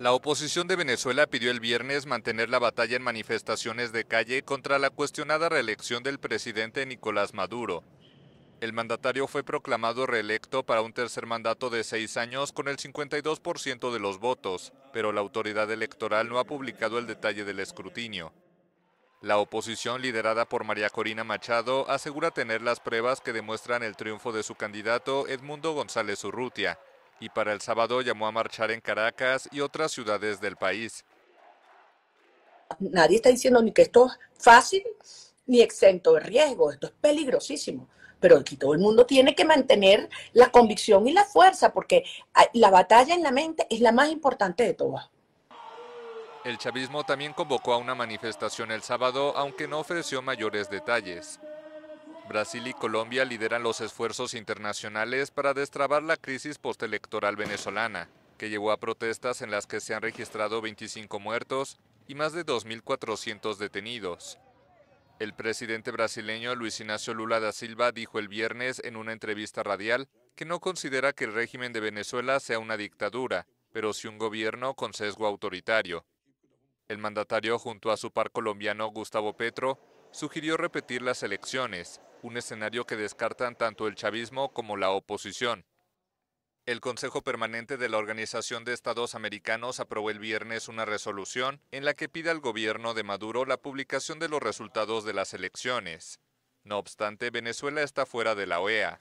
La oposición de Venezuela pidió el viernes mantener la batalla en manifestaciones de calle contra la cuestionada reelección del presidente Nicolás Maduro. El mandatario fue proclamado reelecto para un tercer mandato de seis años con el 52% de los votos, pero la autoridad electoral no ha publicado el detalle del escrutinio. La oposición, liderada por María Corina Machado, asegura tener las pruebas que demuestran el triunfo de su candidato Edmundo González Urrutia, y para el sábado llamó a marchar en Caracas y otras ciudades del país. Nadie está diciendo ni que esto es fácil ni exento de riesgo, esto es peligrosísimo. Pero aquí todo el mundo tiene que mantener la convicción y la fuerza, porque la batalla en la mente es la más importante de todas. El chavismo también convocó a una manifestación el sábado, aunque no ofreció mayores detalles. Brasil y Colombia lideran los esfuerzos internacionales para destrabar la crisis postelectoral venezolana, que llevó a protestas en las que se han registrado 25 muertos y más de 2.400 detenidos. El presidente brasileño Luis Ignacio Lula da Silva dijo el viernes en una entrevista radial que no considera que el régimen de Venezuela sea una dictadura, pero sí un gobierno con sesgo autoritario. El mandatario, junto a su par colombiano Gustavo Petro, sugirió repetir las elecciones, un escenario que descartan tanto el chavismo como la oposición. El Consejo Permanente de la Organización de Estados Americanos aprobó el viernes una resolución en la que pide al gobierno de Maduro la publicación de los resultados de las elecciones. No obstante, Venezuela está fuera de la OEA,